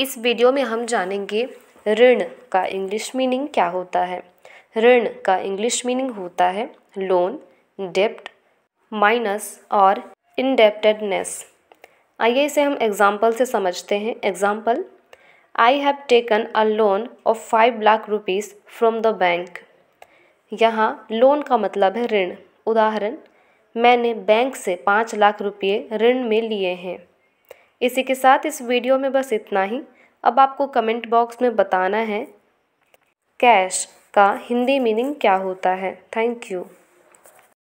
इस वीडियो में हम जानेंगे ऋण का इंग्लिश मीनिंग क्या होता है ऋण का इंग्लिश मीनिंग होता है लोन डेप्ट माइनस और इनडेप्टेडनेस आइए इसे हम एग्जाम्पल से समझते हैं example I have taken a loan of five lakh rupees from the bank यहाँ लोन का मतलब है ऋण उदाहरण मैंने बैंक से पाँच लाख रुपये ऋण में लिए हैं इसी के साथ इस वीडियो में बस इतना ही अब आपको कमेंट बॉक्स में बताना है कैश का हिंदी मीनिंग क्या होता है थैंक यू